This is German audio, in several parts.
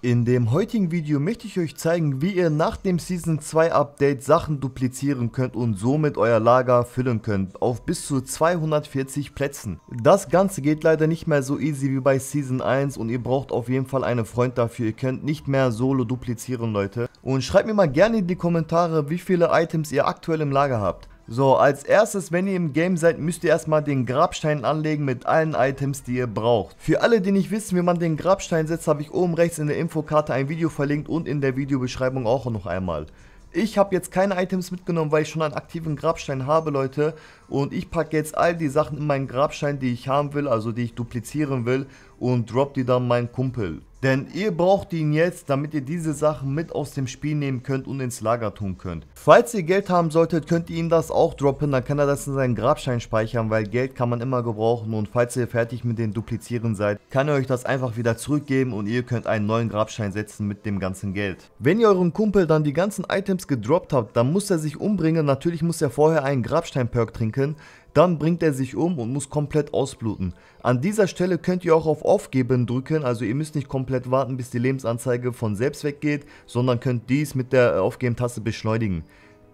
In dem heutigen Video möchte ich euch zeigen, wie ihr nach dem Season 2 Update Sachen duplizieren könnt und somit euer Lager füllen könnt, auf bis zu 240 Plätzen. Das Ganze geht leider nicht mehr so easy wie bei Season 1 und ihr braucht auf jeden Fall einen Freund dafür, ihr könnt nicht mehr solo duplizieren Leute. Und schreibt mir mal gerne in die Kommentare, wie viele Items ihr aktuell im Lager habt. So, als erstes, wenn ihr im Game seid, müsst ihr erstmal den Grabstein anlegen mit allen Items, die ihr braucht. Für alle, die nicht wissen, wie man den Grabstein setzt, habe ich oben rechts in der Infokarte ein Video verlinkt und in der Videobeschreibung auch noch einmal. Ich habe jetzt keine Items mitgenommen, weil ich schon einen aktiven Grabstein habe, Leute. Und ich packe jetzt all die Sachen in meinen Grabstein, die ich haben will, also die ich duplizieren will und drop die dann meinen Kumpel. Denn ihr braucht ihn jetzt, damit ihr diese Sachen mit aus dem Spiel nehmen könnt und ins Lager tun könnt. Falls ihr Geld haben solltet, könnt ihr ihm das auch droppen, dann kann er das in seinen Grabstein speichern, weil Geld kann man immer gebrauchen und falls ihr fertig mit dem Duplizieren seid, kann er euch das einfach wieder zurückgeben und ihr könnt einen neuen Grabstein setzen mit dem ganzen Geld. Wenn ihr euren Kumpel dann die ganzen Items gedroppt habt, dann muss er sich umbringen, natürlich muss er vorher einen Grabstein-Perk trinken, dann bringt er sich um und muss komplett ausbluten. An dieser Stelle könnt ihr auch auf Aufgeben drücken, also ihr müsst nicht komplett warten, bis die Lebensanzeige von selbst weggeht, sondern könnt dies mit der äh, Aufgeben-Taste beschleunigen.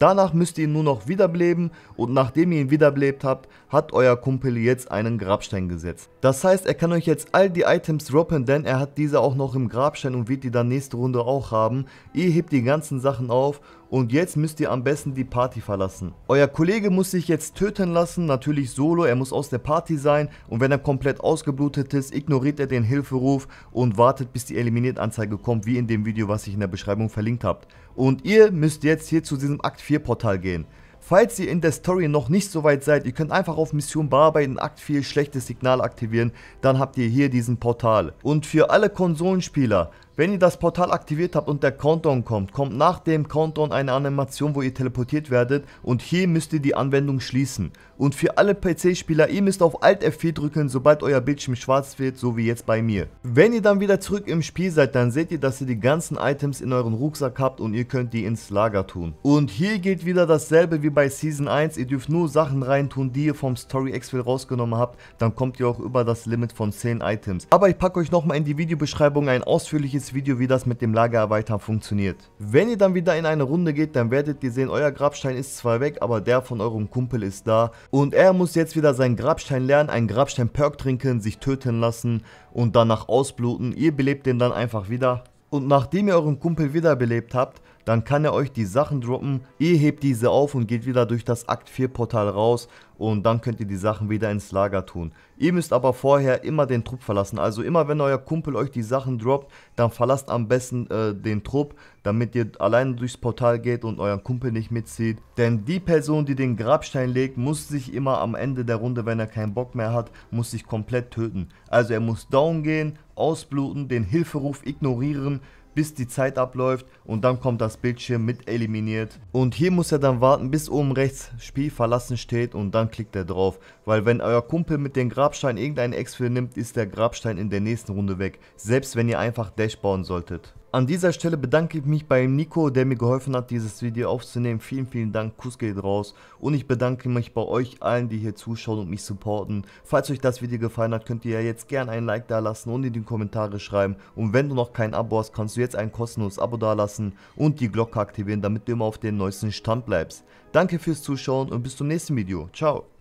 Danach müsst ihr ihn nur noch wiederbeleben und nachdem ihr ihn wiederbelebt habt, hat euer Kumpel jetzt einen Grabstein gesetzt. Das heißt, er kann euch jetzt all die Items droppen, denn er hat diese auch noch im Grabstein und wird die dann nächste Runde auch haben. Ihr hebt die ganzen Sachen auf und jetzt müsst ihr am besten die Party verlassen. Euer Kollege muss sich jetzt töten lassen, natürlich solo, er muss aus der Party sein und wenn er komplett ausgeblutet ist, ignoriert er den Hilferuf und wartet bis die Eliminiert-Anzeige kommt, wie in dem Video, was ich in der Beschreibung verlinkt habt. Und ihr müsst jetzt hier zu diesem Akt 4 Portal gehen. Falls ihr in der Story noch nicht so weit seid, ihr könnt einfach auf Mission bearbeiten, Akt 4, schlechtes Signal aktivieren, dann habt ihr hier diesen Portal. Und für alle Konsolenspieler, wenn ihr das Portal aktiviert habt und der Countdown kommt, kommt nach dem Countdown eine Animation, wo ihr teleportiert werdet und hier müsst ihr die Anwendung schließen. Und für alle PC-Spieler, ihr müsst auf Alt F4 drücken, sobald euer Bildschirm schwarz wird, so wie jetzt bei mir. Wenn ihr dann wieder zurück im Spiel seid, dann seht ihr, dass ihr die ganzen Items in euren Rucksack habt und ihr könnt die ins Lager tun. Und hier gilt wieder dasselbe wie bei Season 1, ihr dürft nur Sachen reintun, die ihr vom Story Exfil rausgenommen habt, dann kommt ihr auch über das Limit von 10 Items. Aber ich packe euch nochmal in die Videobeschreibung ein ausführliches nächstes Video, wie das mit dem Lagererweitern funktioniert. Wenn ihr dann wieder in eine Runde geht, dann werdet ihr sehen, euer Grabstein ist zwar weg, aber der von eurem Kumpel ist da. Und er muss jetzt wieder seinen Grabstein lernen, einen Grabstein-Perk trinken, sich töten lassen und danach ausbluten. Ihr belebt den dann einfach wieder. Und nachdem ihr euren Kumpel wiederbelebt habt, dann kann er euch die Sachen droppen. Ihr hebt diese auf und geht wieder durch das Akt 4 Portal raus und dann könnt ihr die Sachen wieder ins Lager tun. Ihr müsst aber vorher immer den Trupp verlassen. Also immer wenn euer Kumpel euch die Sachen droppt, dann verlasst am besten äh, den Trupp, damit ihr alleine durchs Portal geht und euren Kumpel nicht mitzieht. Denn die Person, die den Grabstein legt, muss sich immer am Ende der Runde, wenn er keinen Bock mehr hat, muss sich komplett töten. Also er muss down gehen, ausbluten, den Hilferuf ignorieren, bis die Zeit abläuft und dann kommt das Bildschirm mit eliminiert. Und hier muss er dann warten, bis oben rechts Spiel verlassen steht und dann klickt er drauf. Weil wenn euer Kumpel mit dem Grabstein irgendeinen Exfil nimmt, ist der Grabstein in der nächsten Runde weg. Selbst wenn ihr einfach Dash bauen solltet. An dieser Stelle bedanke ich mich beim Nico, der mir geholfen hat, dieses Video aufzunehmen. Vielen, vielen Dank. Kuss geht raus. Und ich bedanke mich bei euch allen, die hier zuschauen und mich supporten. Falls euch das Video gefallen hat, könnt ihr ja jetzt gerne ein Like da lassen und in die Kommentare schreiben. Und wenn du noch kein Abo hast, kannst du jetzt ein kostenloses Abo da lassen und die Glocke aktivieren, damit du immer auf dem neuesten Stand bleibst. Danke fürs Zuschauen und bis zum nächsten Video. Ciao.